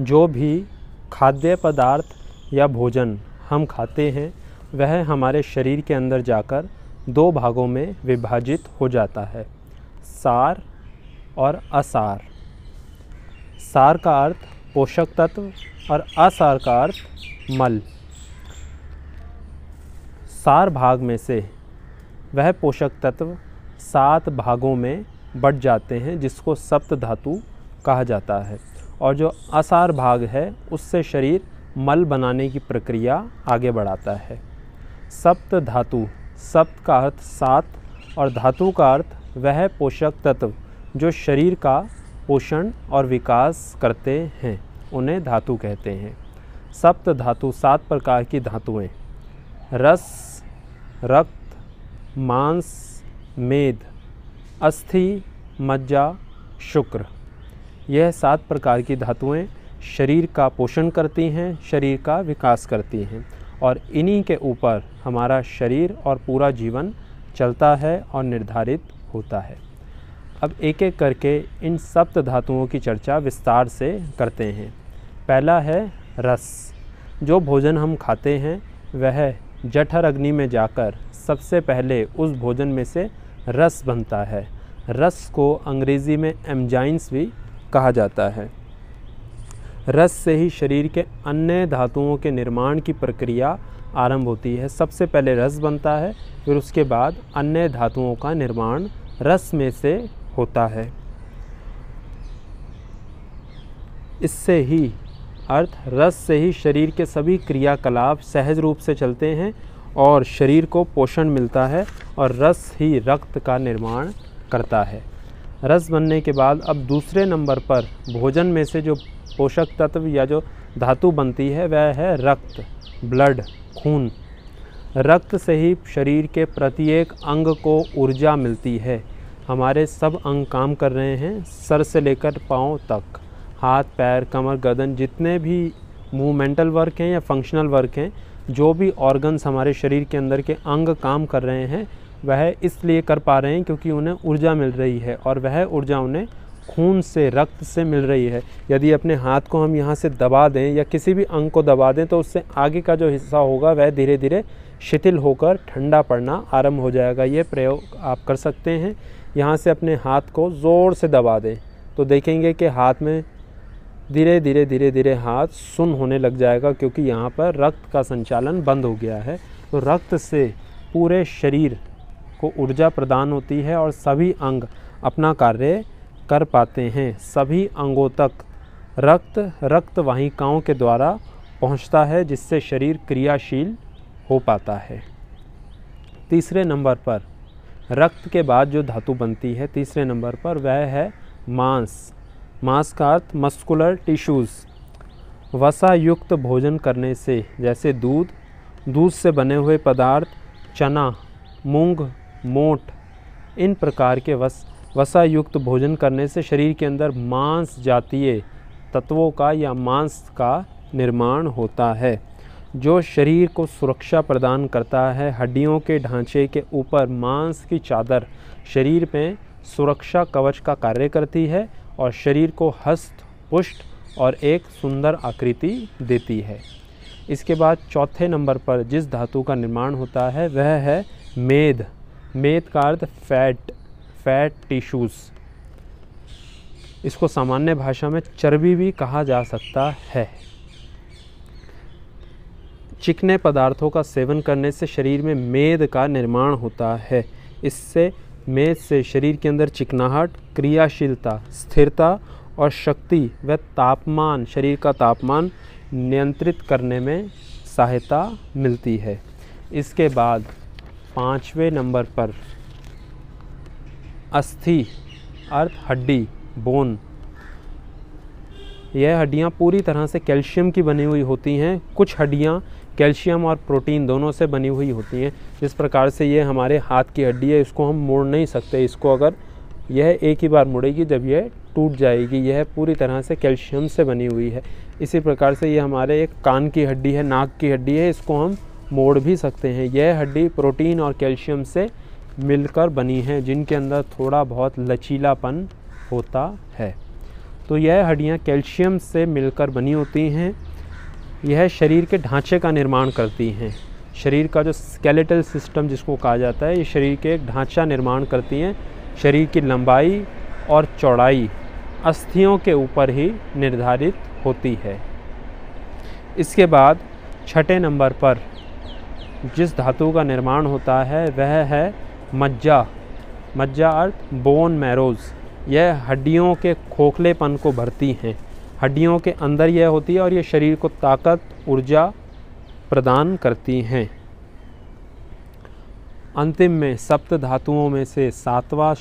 जो भी खाद्य पदार्थ या भोजन हम खाते हैं वह हमारे शरीर के अंदर जाकर दो भागों में विभाजित हो जाता है सार और असार सार का अर्थ पोषक तत्व और असार का अर्थ मल सार भाग में से वह पोषक तत्व सात भागों में बढ़ जाते हैं जिसको सप्त धातु कहा जाता है और जो आसार भाग है उससे शरीर मल बनाने की प्रक्रिया आगे बढ़ाता है सप्त धातु सप्त का अर्थ सात और धातु का अर्थ वह पोषक तत्व जो शरीर का पोषण और विकास करते हैं उन्हें धातु कहते हैं सप्त धातु सात प्रकार की धातुएं रस रक्त मांस मेद अस्थि मज्जा शुक्र यह सात प्रकार की धातुएं शरीर का पोषण करती हैं शरीर का विकास करती हैं और इन्हीं के ऊपर हमारा शरीर और पूरा जीवन चलता है और निर्धारित होता है अब एक एक करके इन सप्त धातुओं की चर्चा विस्तार से करते हैं पहला है रस जो भोजन हम खाते हैं वह जठर अग्नि में जाकर सबसे पहले उस भोजन में से रस बनता है रस को अंग्रेज़ी में एमजाइंस भी कहा जाता है रस से ही शरीर के अन्य धातुओं के निर्माण की प्रक्रिया आरंभ होती है सबसे पहले रस बनता है फिर उसके बाद अन्य धातुओं का निर्माण रस में से होता है इससे ही अर्थ रस से ही शरीर के सभी क्रियाकलाप सहज रूप से चलते हैं और शरीर को पोषण मिलता है और रस ही रक्त का निर्माण करता है रस बनने के बाद अब दूसरे नंबर पर भोजन में से जो पोषक तत्व या जो धातु बनती है वह है रक्त ब्लड खून रक्त से ही शरीर के प्रत्येक अंग को ऊर्जा मिलती है हमारे सब अंग काम कर रहे हैं सर से लेकर पाँव तक हाथ पैर कमर गर्दन जितने भी मूवमेंटल वर्क हैं या फंक्शनल वर्क हैं जो भी ऑर्गन्स हमारे शरीर के अंदर के अंग काम कर रहे हैं वह इसलिए कर पा रहे हैं क्योंकि उन्हें ऊर्जा मिल रही है और वह ऊर्जा उन्हें खून से रक्त से मिल रही है यदि अपने हाथ को हम यहाँ से दबा दें या किसी भी अंग को दबा दें तो उससे आगे का जो हिस्सा होगा वह धीरे धीरे शिथिल होकर ठंडा पड़ना आरंभ हो जाएगा ये प्रयोग आप कर सकते हैं यहाँ से अपने हाथ को ज़ोर से दबा दें तो देखेंगे कि हाथ में धीरे धीरे धीरे धीरे हाथ सुन होने लग जाएगा क्योंकि यहाँ पर रक्त का संचालन बंद हो गया है तो रक्त से पूरे शरीर को ऊर्जा प्रदान होती है और सभी अंग अपना कार्य कर पाते हैं सभी अंगों तक रक्त रक्त वाहिकाओं के द्वारा पहुंचता है जिससे शरीर क्रियाशील हो पाता है तीसरे नंबर पर रक्त के बाद जो धातु बनती है तीसरे नंबर पर वह है मांस मांस का अर्थ मस्कुलर टिश्यूज़ वसा युक्त भोजन करने से जैसे दूध दूध से बने हुए पदार्थ चना मूंग मोट इन प्रकार के वस युक्त भोजन करने से शरीर के अंदर मांस जातीय तत्वों का या मांस का निर्माण होता है जो शरीर को सुरक्षा प्रदान करता है हड्डियों के ढांचे के ऊपर मांस की चादर शरीर में सुरक्षा कवच का कार्य करती है और शरीर को हस्त पुष्ट और एक सुंदर आकृति देती है इसके बाद चौथे नंबर पर जिस धातु का निर्माण होता है वह है मेद मेद का अर्थ फैट फैट टिश्यूज़ इसको सामान्य भाषा में चर्बी भी कहा जा सकता है चिकने पदार्थों का सेवन करने से शरीर में मेद का निर्माण होता है इससे मेद से शरीर के अंदर चिकनाहट क्रियाशीलता स्थिरता और शक्ति व तापमान शरीर का तापमान नियंत्रित करने में सहायता मिलती है इसके बाद पाँचवें नंबर पर अस्थि अर्थ हड्डी बोन यह हड्डियाँ पूरी तरह से कैल्शियम की बनी हुई होती हैं कुछ हड्डियाँ कैल्शियम और प्रोटीन दोनों से बनी हुई होती हैं जिस प्रकार से ये हमारे हाथ की हड्डी है इसको हम मोड़ नहीं सकते इसको अगर यह एक ही बार मुड़ेगी जब यह टूट जाएगी यह पूरी तरह से कैल्शियम से बनी हुई है इसी प्रकार से ये हमारे एक कान की हड्डी है नाक की हड्डी है इसको हम मोड़ भी सकते हैं यह हड्डी प्रोटीन और कैल्शियम से मिलकर बनी है जिनके अंदर थोड़ा बहुत लचीलापन होता है तो यह हड्डियाँ कैल्शियम से मिलकर बनी होती हैं यह शरीर के ढांचे का निर्माण करती हैं शरीर का जो स्केलेटल सिस्टम जिसको कहा जाता है ये शरीर के एक ढांचा निर्माण करती हैं शरीर की लंबाई और चौड़ाई अस्थियों के ऊपर ही निर्धारित होती है इसके बाद छठे नंबर पर जिस धातु का निर्माण होता है वह है मज्जा मज्जा अर्थ बोन मैरोज़ यह हड्डियों के खोखलेपन को भरती हैं हड्डियों के अंदर यह होती है और यह शरीर को ताकत ऊर्जा प्रदान करती हैं अंतिम में सप्त धातुओं में से सातवां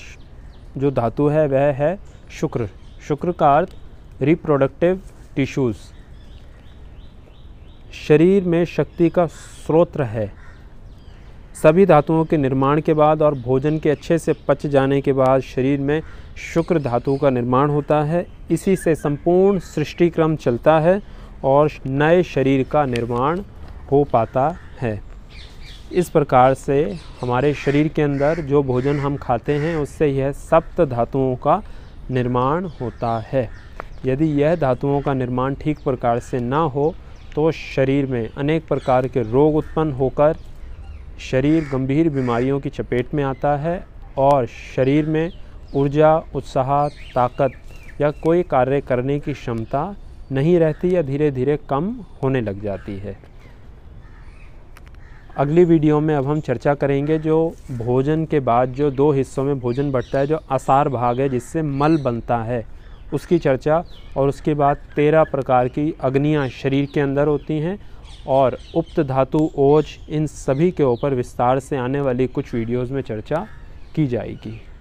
जो धातु है वह है शुक्र शुक्र का अर्थ रिप्रोडक्टिव टिश्यूज़ शरीर में शक्ति का स्रोत है सभी धातुओं के निर्माण के बाद और भोजन के अच्छे से पच जाने के बाद शरीर में शुक्र धातु का निर्माण होता है इसी से संपूर्ण सृष्टि क्रम चलता है और नए शरीर का निर्माण हो पाता है इस प्रकार से हमारे शरीर के अंदर जो भोजन हम खाते हैं उससे यह सप्त धातुओं का निर्माण होता है यदि यह धातुओं का निर्माण ठीक प्रकार से ना हो तो शरीर में अनेक प्रकार के रोग उत्पन्न होकर शरीर गंभीर बीमारियों की चपेट में आता है और शरीर में ऊर्जा उत्साह ताकत या कोई कार्य करने की क्षमता नहीं रहती या धीरे धीरे कम होने लग जाती है अगली वीडियो में अब हम चर्चा करेंगे जो भोजन के बाद जो दो हिस्सों में भोजन बढ़ता है जो आसार भाग है जिससे मल बनता है उसकी चर्चा और उसके बाद तेरह प्रकार की अग्नियाँ शरीर के अंदर होती हैं और उप्त धातु ओज इन सभी के ऊपर विस्तार से आने वाली कुछ वीडियोस में चर्चा की जाएगी